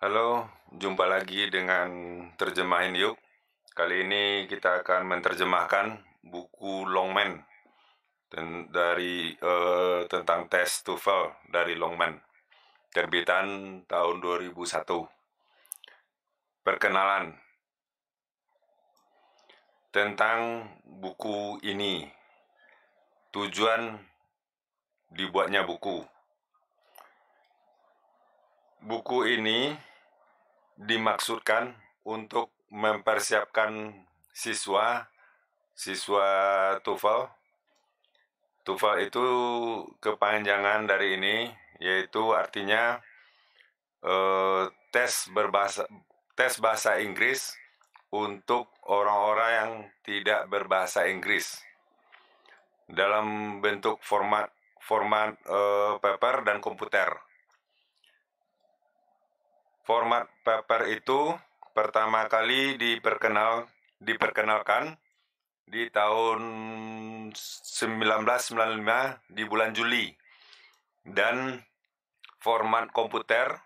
Halo, jumpa lagi dengan Terjemahin Yuk. Kali ini kita akan menerjemahkan buku Longman dari uh, tentang tes TOEFL dari Longman. Terbitan tahun 2001. Perkenalan tentang buku ini. Tujuan dibuatnya buku. Buku ini dimaksudkan untuk mempersiapkan siswa siswa TOEFL. TOEFL itu kepanjangan dari ini yaitu artinya eh, tes berbahasa tes bahasa Inggris untuk orang-orang yang tidak berbahasa Inggris dalam bentuk format format eh, paper dan komputer. Format paper itu pertama kali diperkenal diperkenalkan di tahun 1995 di bulan Juli dan format komputer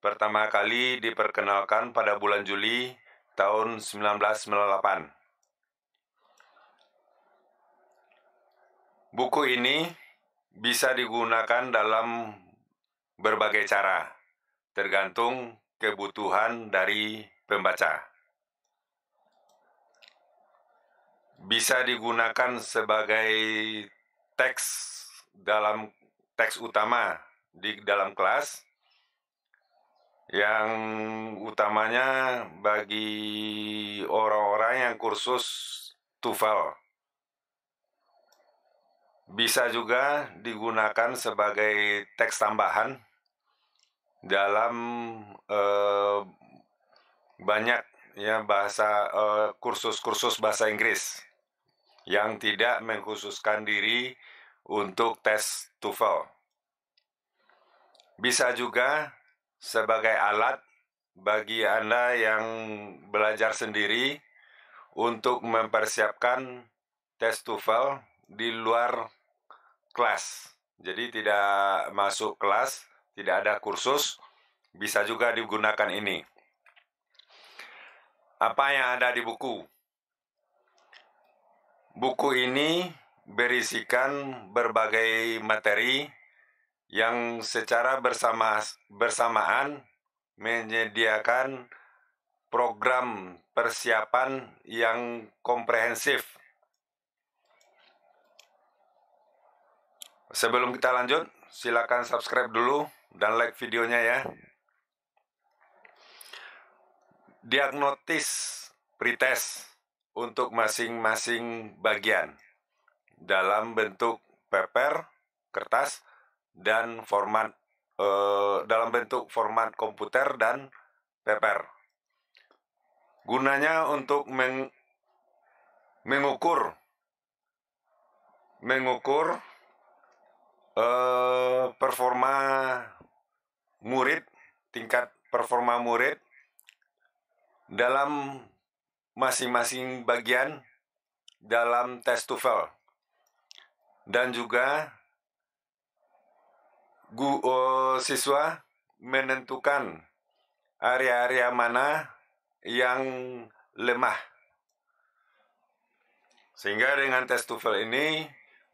pertama kali diperkenalkan pada bulan Juli tahun 1998. Buku ini bisa digunakan dalam berbagai cara tergantung kebutuhan dari pembaca. Bisa digunakan sebagai teks dalam teks utama di dalam kelas yang utamanya bagi orang-orang yang kursus tufal bisa juga digunakan sebagai teks tambahan dalam eh, banyak ya bahasa eh, kursus-kursus bahasa Inggris yang tidak mengkhususkan diri untuk tes TOEFL. Bisa juga sebagai alat bagi Anda yang belajar sendiri untuk mempersiapkan tes TOEFL di luar kelas. Jadi tidak masuk kelas tidak ada kursus, bisa juga digunakan ini. Apa yang ada di buku? Buku ini berisikan berbagai materi yang secara bersama bersamaan menyediakan program persiapan yang komprehensif. Sebelum kita lanjut, silakan subscribe dulu dan like videonya ya. Diagnotis pretest untuk masing-masing bagian dalam bentuk paper, kertas, dan format eh, dalam bentuk format komputer dan paper. Gunanya untuk meng, mengukur mengukur eh, performa murid, tingkat performa murid dalam masing-masing bagian dalam tes TOEFL. Dan juga gu, eh, siswa menentukan area-area mana yang lemah. Sehingga dengan tes TOEFL ini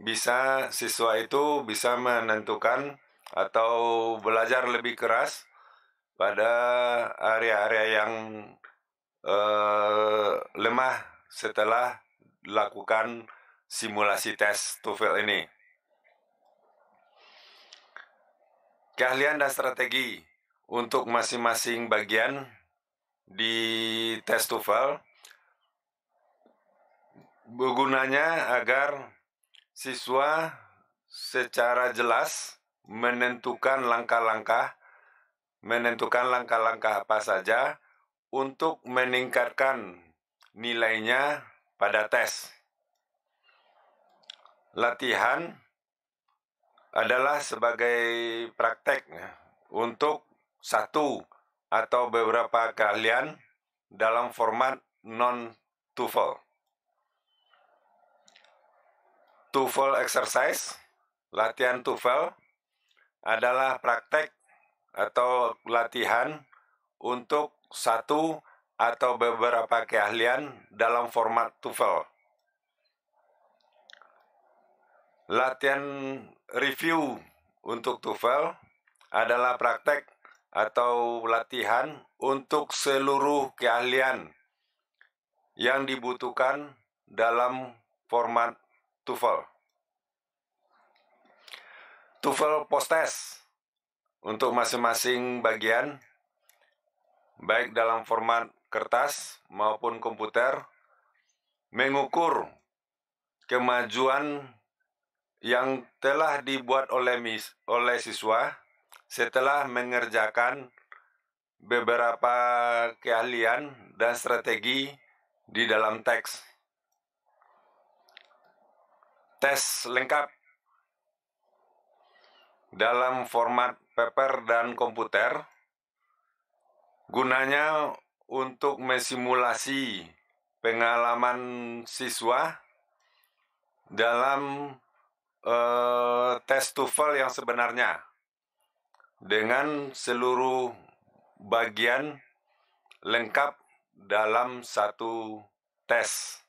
bisa siswa itu bisa menentukan atau belajar lebih keras pada area-area yang uh, lemah setelah lakukan simulasi tes TOEFL ini. Keahlian dan strategi untuk masing-masing bagian di tes TOEFL bergunanya agar siswa secara jelas menentukan langkah-langkah menentukan langkah-langkah apa saja untuk meningkatkan nilainya pada tes. Latihan adalah sebagai praktek ya, untuk satu atau beberapa keahlian dalam format non-TOEFL. TOEFL exercise, latihan TOEFL adalah praktek atau latihan untuk satu atau beberapa keahlian dalam format TOEFL. Latihan review untuk TOEFL adalah praktek atau latihan untuk seluruh keahlian yang dibutuhkan dalam format TOEFL. TOEFL post test untuk masing-masing bagian baik dalam format kertas maupun komputer mengukur kemajuan yang telah dibuat oleh mis, oleh siswa setelah mengerjakan beberapa keahlian dan strategi di dalam teks. Tes lengkap dalam format paper dan komputer gunanya untuk mensimulasi pengalaman siswa dalam eh, tes TOEFL yang sebenarnya dengan seluruh bagian lengkap dalam satu tes.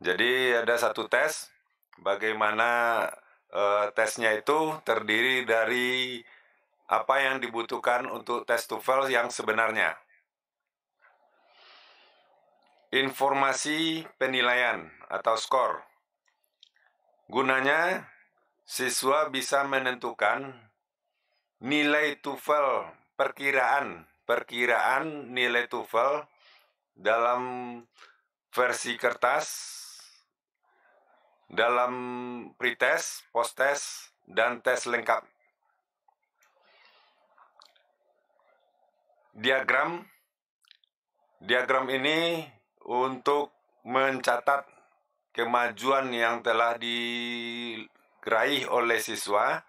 Jadi ada satu tes bagaimana uh, tesnya itu terdiri dari apa yang dibutuhkan untuk tes TOEFL yang sebenarnya. Informasi penilaian atau skor. Gunanya siswa bisa menentukan nilai TOEFL perkiraan, perkiraan nilai TOEFL dalam versi kertas dalam pretest, posttest, dan tes lengkap. Diagram diagram ini untuk mencatat kemajuan yang telah diraih oleh siswa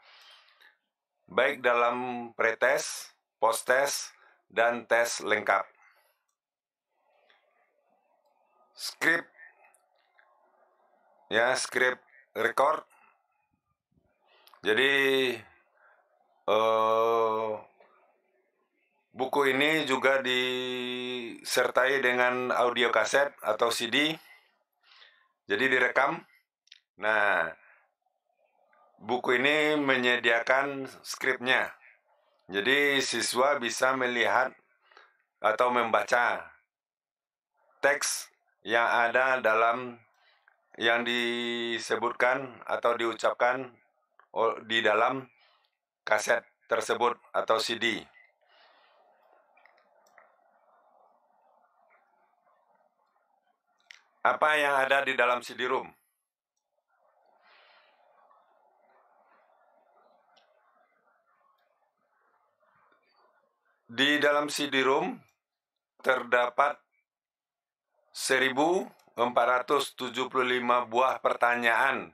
baik dalam pretest, posttest, dan tes lengkap. Skrip ya script record jadi uh, buku ini juga disertai dengan audio kaset atau CD jadi direkam nah buku ini menyediakan skripnya jadi siswa bisa melihat atau membaca teks yang ada dalam yang disebutkan atau diucapkan di dalam kaset tersebut atau CD. Apa yang ada di dalam CD-ROOM? Di dalam CD-ROOM terdapat 1000 475 buah pertanyaan.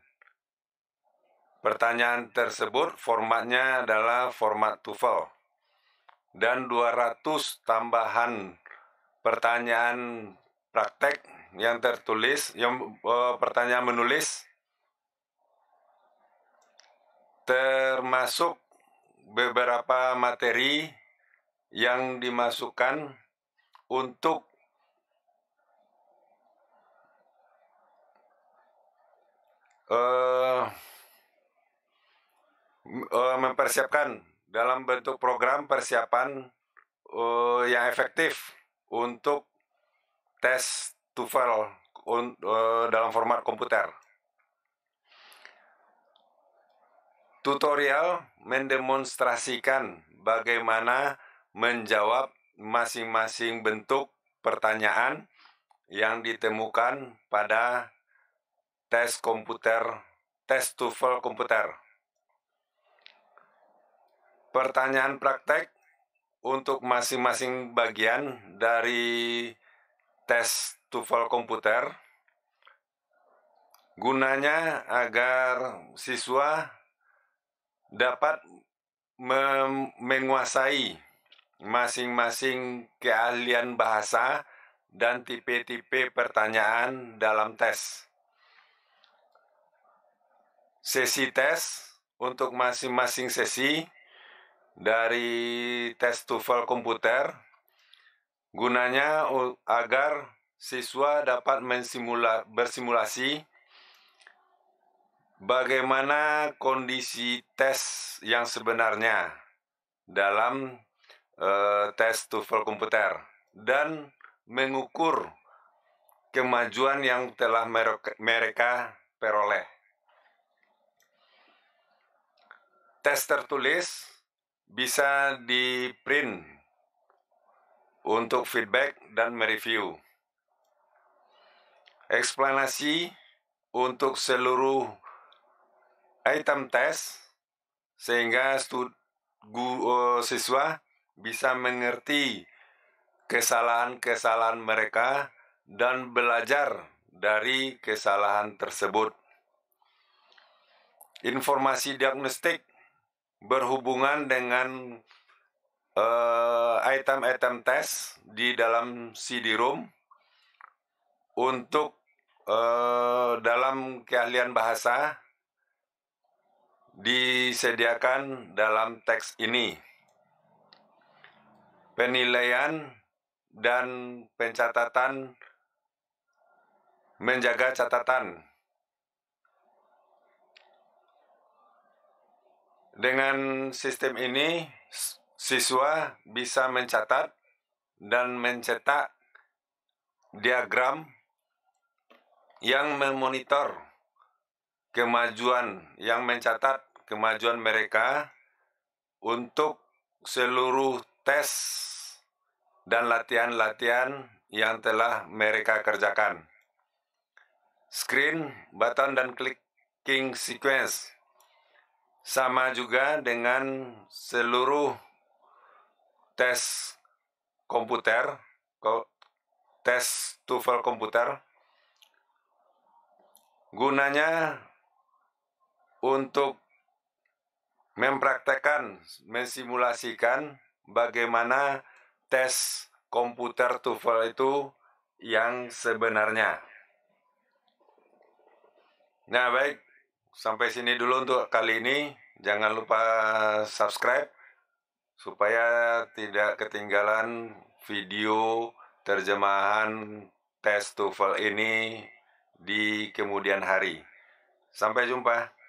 Pertanyaan tersebut formatnya adalah format TOEFL dan 200 tambahan pertanyaan praktek yang tertulis, yang eh, pertanyaan menulis termasuk beberapa materi yang dimasukkan untuk uh, uh, mempersiapkan dalam bentuk program persiapan uh, yang efektif untuk tes TOEFL uh, dalam format komputer. Tutorial mendemonstrasikan bagaimana menjawab masing-masing bentuk pertanyaan yang ditemukan pada tes komputer, tes TOEFL komputer. Pertanyaan praktek untuk masing-masing bagian dari tes TOEFL komputer. Gunanya agar siswa dapat menguasai masing-masing keahlian bahasa dan tipe-tipe pertanyaan dalam tes sesi tes untuk masing-masing sesi dari tes TOEFL komputer gunanya agar siswa dapat mensimula, bersimulasi bagaimana kondisi tes yang sebenarnya dalam e, tes TOEFL komputer dan mengukur kemajuan yang telah mereka peroleh. tes tertulis bisa di print untuk feedback dan mereview. Eksplanasi untuk seluruh item tes sehingga studi uh, siswa bisa mengerti kesalahan-kesalahan mereka dan belajar dari kesalahan tersebut. Informasi diagnostik berhubungan dengan eh, item-item uh, tes di dalam CD-ROM untuk uh, dalam keahlian bahasa disediakan dalam teks ini. Penilaian dan pencatatan menjaga catatan Dengan sistem ini, siswa bisa mencatat dan mencetak diagram yang memonitor kemajuan, yang mencatat kemajuan mereka untuk seluruh tes dan latihan-latihan yang telah mereka kerjakan. Screen, button, dan clicking sequence sama juga dengan seluruh tes komputer, tes TOEFL komputer. Gunanya untuk mempraktekkan, mensimulasikan bagaimana tes komputer TOEFL itu yang sebenarnya. Nah, baik sampai sini dulu untuk kali ini. Jangan lupa subscribe supaya tidak ketinggalan video terjemahan tes TOEFL ini di kemudian hari. Sampai jumpa.